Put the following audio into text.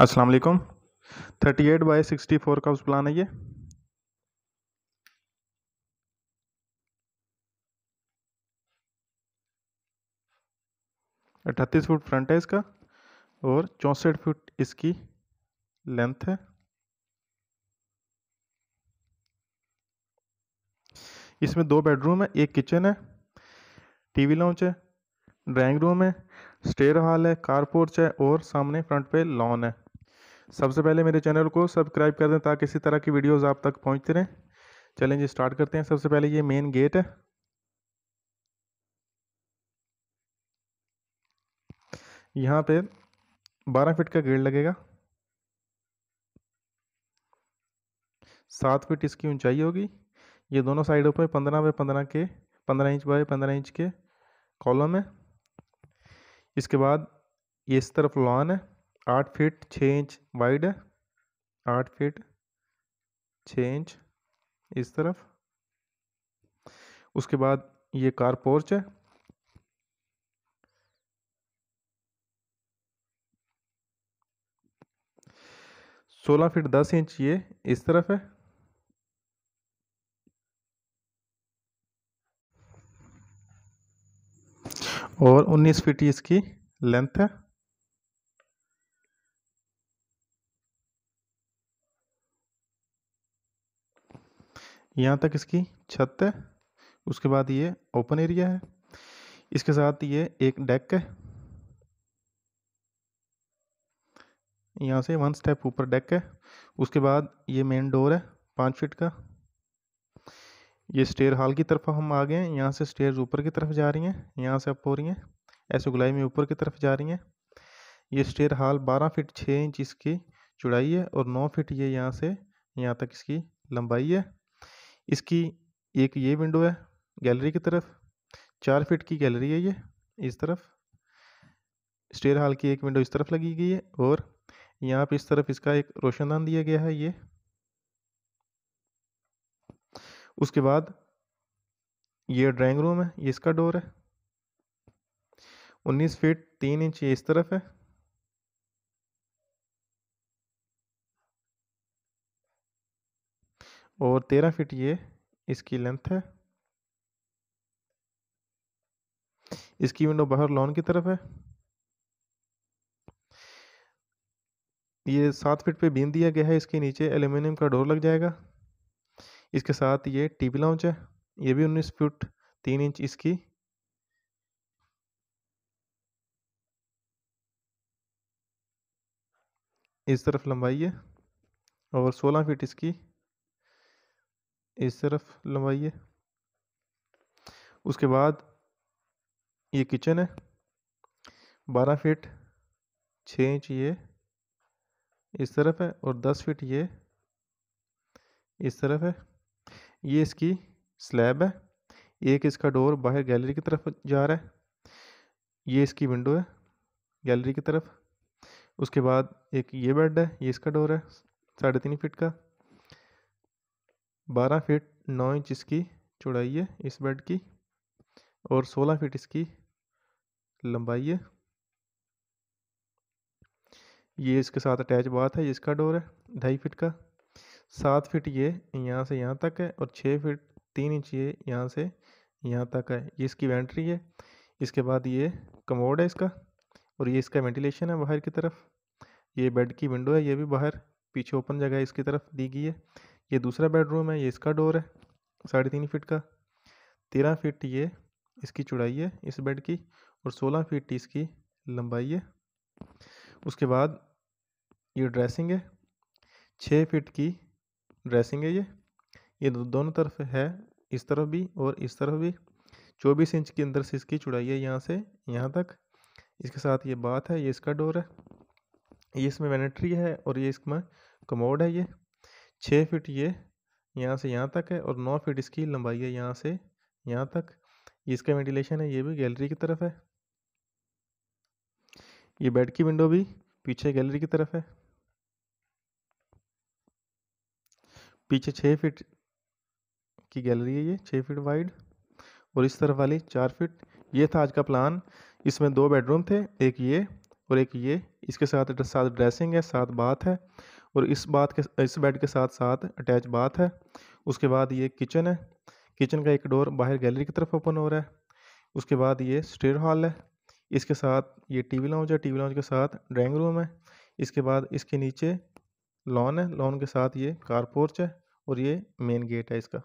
अस्सलाम वालेकुम thirty eight by sixty four का उस प्लान है ये अट्ठतीस फुट फ्रंट है इसका और चौंसठ फुट इसकी लेंथ है इसमें दो बेडरूम है एक किचन है टीवी लाउंज है ड्राइंग रूम है स्टेयर हॉल है कारपोर्च है और सामने फ्रंट पे लॉन है सबसे पहले मेरे चैनल को सब्सक्राइब कर दें ताकि इसी तरह की वीडियोज़ आप तक पहुँचते रहें चलें जी स्टार्ट करते हैं सबसे पहले ये मेन गेट है यहाँ पे बारह फीट का गेट लगेगा सात फीट इसकी ऊंचाई होगी ये दोनों साइडों पर पंद्रह बाय पंद्रह के पंद्रह इंच बाय पंद्रह इंच के कॉलम है इसके बाद ये इस तरफ लॉन है आठ फीट छः इंच वाइड है आठ फीट छः इंच इस तरफ उसके बाद ये कार पोर्च है सोलह फीट दस इंच ये इस तरफ है और 19 फीट इसकी लेंथ है यहाँ तक इसकी छत है उसके बाद ये ओपन एरिया है इसके साथ ये एक डेक है यहाँ से वन स्टेप ऊपर डेक है उसके बाद ये मेन डोर है पाँच फीट का ये स्टेयर हॉल की तरफ हम आ गए हैं यहाँ से स्टेयर ऊपर की तरफ जा रही हैं यहाँ से अप हो रही हैं ऐसे गुलाई में ऊपर की तरफ जा रही हैं ये स्टेयर हॉल 12 फीट 6 इंच इसकी चौड़ाई है और 9 फीट ये यहाँ से यहाँ तक इसकी लंबाई है इसकी एक ये विंडो है गैलरी की तरफ चार फिट की गैलरी है ये इस तरफ स्टेयर हॉल की एक विंडो इस तरफ लगी गई है और यहाँ पर इस तरफ इसका एक रोशनदान दिया गया है ये उसके बाद ये ड्राइंग रूम है ये इसका डोर है उन्नीस फीट तीन इंच ये इस तरफ है और तेरह फीट ये इसकी लेंथ है इसकी विंडो बाहर लॉन की तरफ है ये सात फीट पे बीम दिया गया है इसके नीचे एल्यूमिनियम का डोर लग जाएगा इसके साथ ये टीवी लॉन्च लाउंज है ये भी उन्नीस फुट तीन इंच इसकी इस तरफ लंबाई है और सोलह फीट इसकी इस तरफ लंबाई है उसके बाद ये किचन है बारह फीट छ इंच ये इस तरफ है और दस फीट ये इस तरफ है ये इसकी स्लैब है एक इसका डोर बाहर गैलरी की तरफ जा रहा है ये इसकी विंडो है गैलरी की तरफ उसके बाद एक ये बेड है ये इसका डोर है साढ़े तीन फिट का बारह फिट नौ इंच इसकी चौड़ाई है इस बेड की और सोलह फिट इसकी लंबाई है ये इसके साथ अटैच बाथ है ये इसका डोर है ढाई फिट का सात फिट ये यहाँ से यहाँ तक है और छः फिट तीन इंच ये यहाँ से यहाँ तक है ये इसकी वेंट्री है इसके बाद ये कमोड है इसका और ये इसका वेंटिलेशन है बाहर की तरफ ये बेड की विंडो है ये भी बाहर पीछे ओपन जगह है इसकी तरफ दी गई है ये दूसरा बेडरूम है ये इसका डोर है साढ़े तीन फिट का तेरह फिट ये इसकी चौड़ाई है इस बेड की और सोलह फिट इसकी लंबाई है उसके बाद ये ड्रेसिंग है छः फिट की ड्रेसिंग है ये ये दोनों तरफ है इस तरफ भी और इस तरफ भी चौबीस इंच के अंदर से इसकी चुड़ाई है यहाँ से यहाँ तक इसके साथ ये बात है ये इसका डोर है ये इसमें वेनेट्री है और ये इसमें कमोड है ये छः फिट ये यहाँ से यहाँ तक है और नौ फिट इसकी लंबाई है यहाँ से यहाँ तक इसका वेंटिलेशन है ये भी गैलरी की तरफ है ये बेड की विंडो भी पीछे गैलरी की तरफ है पीछे छः फिट की गैलरी है ये छः फिट वाइड और इस तरफ वाली चार फिट ये था आज का प्लान इसमें दो बेडरूम थे एक ये और एक ये इसके साथ साथ ड्रेसिंग है साथ बाथ है और इस बात के इस बेड के साथ साथ अटैच बाथ है उसके बाद ये किचन है किचन का एक डोर बाहर गैलरी की तरफ ओपन हो रहा है उसके बाद ये स्टेयर हॉल है इसके साथ ये टीवी लाउंज है टीवी लाउंज के साथ ड्राइंग रूम है इसके बाद इसके नीचे लॉन है लॉन के साथ ये कार पोर्च है और ये मेन गेट है इसका।